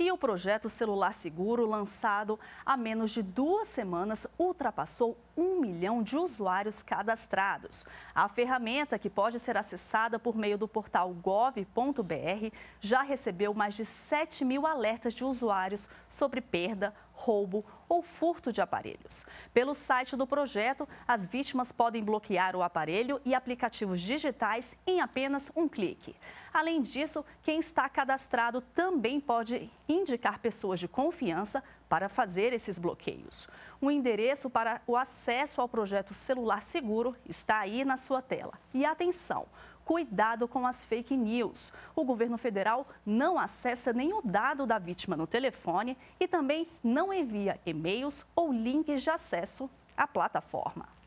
E o projeto Celular Seguro, lançado há menos de duas semanas, ultrapassou um milhão de usuários cadastrados. A ferramenta, que pode ser acessada por meio do portal gov.br, já recebeu mais de 7 mil alertas de usuários sobre perda roubo ou furto de aparelhos. Pelo site do projeto, as vítimas podem bloquear o aparelho e aplicativos digitais em apenas um clique. Além disso, quem está cadastrado também pode indicar pessoas de confiança para fazer esses bloqueios. O endereço para o acesso ao projeto Celular Seguro está aí na sua tela. E atenção! Cuidado com as fake news. O governo federal não acessa nenhum dado da vítima no telefone e também não envia e-mails ou links de acesso à plataforma.